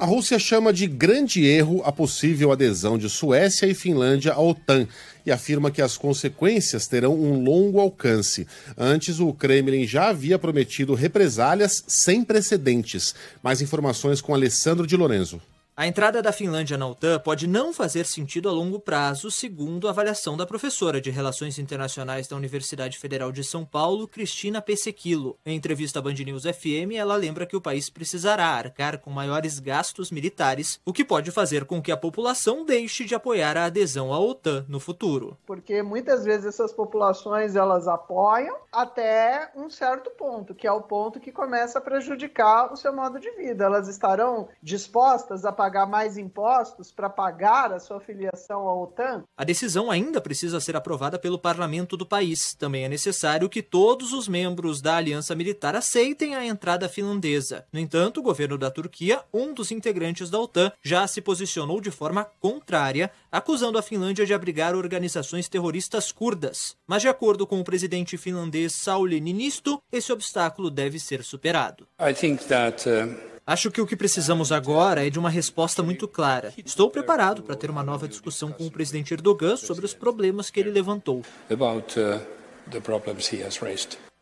A Rússia chama de grande erro a possível adesão de Suécia e Finlândia à OTAN e afirma que as consequências terão um longo alcance. Antes, o Kremlin já havia prometido represálias sem precedentes. Mais informações com Alessandro de Lorenzo. A entrada da Finlândia na OTAN pode não fazer sentido a longo prazo, segundo a avaliação da professora de Relações Internacionais da Universidade Federal de São Paulo, Cristina Pesequilo. Em entrevista à Band News FM, ela lembra que o país precisará arcar com maiores gastos militares, o que pode fazer com que a população deixe de apoiar a adesão à OTAN no futuro. Porque muitas vezes essas populações elas apoiam até um certo ponto, que é o ponto que começa a prejudicar o seu modo de vida. Elas estarão dispostas a pagar pagar mais impostos para pagar a sua filiação à OTAN? A decisão ainda precisa ser aprovada pelo parlamento do país. Também é necessário que todos os membros da aliança militar aceitem a entrada finlandesa. No entanto, o governo da Turquia, um dos integrantes da OTAN, já se posicionou de forma contrária, acusando a Finlândia de abrigar organizações terroristas curdas. Mas, de acordo com o presidente finlandês Sauli Niinisto, esse obstáculo deve ser superado. I think that, uh... Acho que o que precisamos agora é de uma resposta muito clara. Estou preparado para ter uma nova discussão com o presidente Erdogan sobre os problemas que ele levantou. Uh,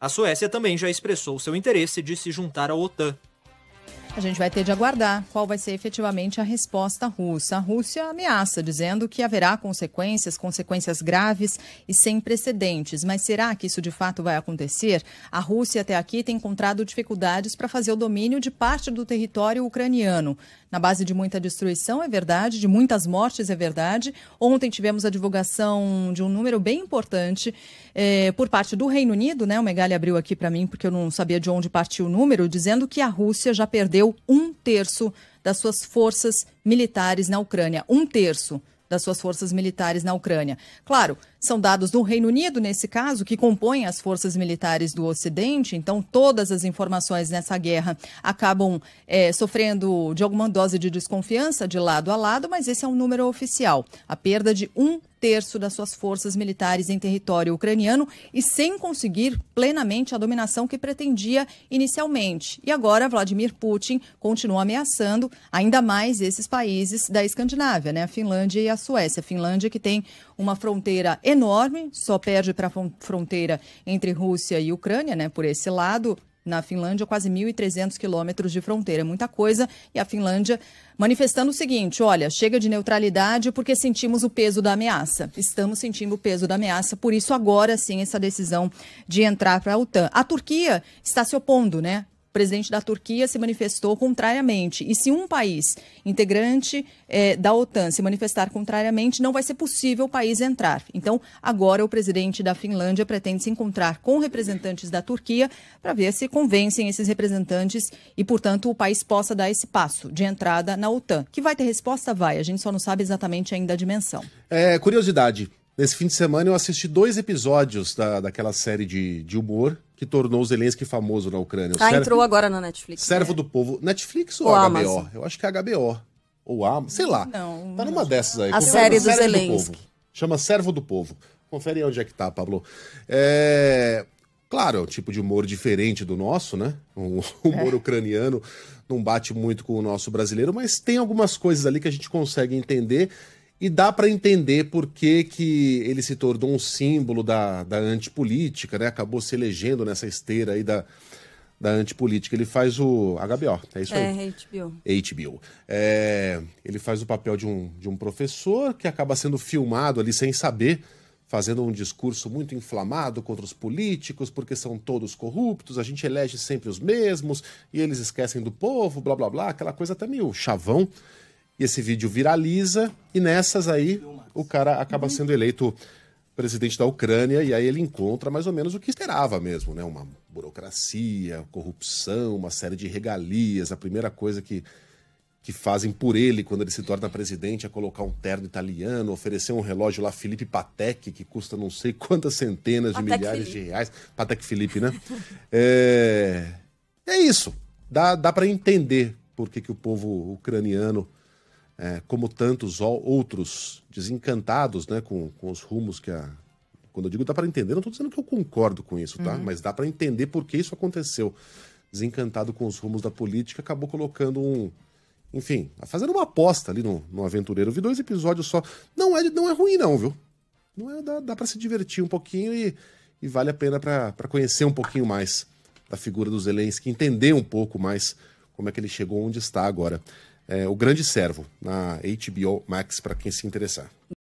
a Suécia também já expressou seu interesse de se juntar à OTAN. A gente vai ter de aguardar qual vai ser efetivamente a resposta russa. A Rússia ameaça, dizendo que haverá consequências, consequências graves e sem precedentes. Mas será que isso de fato vai acontecer? A Rússia até aqui tem encontrado dificuldades para fazer o domínio de parte do território ucraniano. Na base de muita destruição, é verdade, de muitas mortes, é verdade. Ontem tivemos a divulgação de um número bem importante eh, por parte do Reino Unido, né? O Megali abriu aqui para mim, porque eu não sabia de onde partiu o número, dizendo que a Rússia já perdeu perdeu um terço das suas forças militares na Ucrânia. Um terço das suas forças militares na Ucrânia. Claro, são dados do Reino Unido, nesse caso, que compõem as forças militares do Ocidente, então todas as informações nessa guerra acabam é, sofrendo de alguma dose de desconfiança de lado a lado, mas esse é um número oficial. A perda de um terço das suas forças militares em território ucraniano e sem conseguir plenamente a dominação que pretendia inicialmente. E agora Vladimir Putin continua ameaçando ainda mais esses países da Escandinávia, né? a Finlândia e a Suécia. A Finlândia que tem uma fronteira enorme, só perde para a fronteira entre Rússia e Ucrânia, né? por esse lado, na Finlândia, quase 1.300 quilômetros de fronteira. É muita coisa. E a Finlândia manifestando o seguinte: olha, chega de neutralidade porque sentimos o peso da ameaça. Estamos sentindo o peso da ameaça, por isso agora sim essa decisão de entrar para a OTAN. A Turquia está se opondo, né? presidente da Turquia se manifestou contrariamente. E se um país integrante é, da OTAN se manifestar contrariamente, não vai ser possível o país entrar. Então, agora o presidente da Finlândia pretende se encontrar com representantes da Turquia para ver se convencem esses representantes e, portanto, o país possa dar esse passo de entrada na OTAN. Que vai ter resposta? Vai. A gente só não sabe exatamente ainda a dimensão. É, curiosidade. Nesse fim de semana eu assisti dois episódios da, daquela série de, de humor que tornou Zelensky famoso na Ucrânia. Ah, servo, entrou agora na Netflix. Servo né? do povo. Netflix ou, ou HBO? Amazon. Eu acho que é HBO. Ou Amazon, sei lá. Não. Tá numa não. dessas aí. A série do série Zelensky. Do Chama Servo do Povo. Confere onde é que tá, Pablo. É... Claro, é um tipo de humor diferente do nosso, né? O humor é. ucraniano não bate muito com o nosso brasileiro, mas tem algumas coisas ali que a gente consegue entender e dá para entender por que, que ele se tornou um símbolo da, da antipolítica, né? acabou se elegendo nessa esteira aí da, da antipolítica. Ele faz o HBO, é isso é, aí? HBO. HBO. É, ele faz o papel de um, de um professor que acaba sendo filmado ali sem saber, fazendo um discurso muito inflamado contra os políticos, porque são todos corruptos, a gente elege sempre os mesmos e eles esquecem do povo, blá blá blá, aquela coisa até meio chavão. E esse vídeo viraliza e nessas aí o cara acaba uhum. sendo eleito presidente da Ucrânia e aí ele encontra mais ou menos o que esperava mesmo, né? Uma burocracia, corrupção, uma série de regalias. A primeira coisa que que fazem por ele quando ele se torna presidente é colocar um terno italiano, oferecer um relógio lá Felipe Patek, que custa não sei quantas centenas Patek de milhares Felipe. de reais. Patek Felipe, né? é... é, isso. Dá, dá para entender por que, que o povo ucraniano é, como tantos outros desencantados né, com, com os rumos que a. Quando eu digo dá para entender, não estou dizendo que eu concordo com isso, tá? Uhum. Mas dá para entender por que isso aconteceu. Desencantado com os rumos da política, acabou colocando um, enfim, fazendo uma aposta ali no, no Aventureiro. Eu vi dois episódios só. Não é, não é ruim, não, viu? Não é, dá, dá para se divertir um pouquinho e, e vale a pena para conhecer um pouquinho mais da figura do Zelensky, entender um pouco mais como é que ele chegou onde está agora é, O Grande Servo, na HBO Max, para quem se interessar.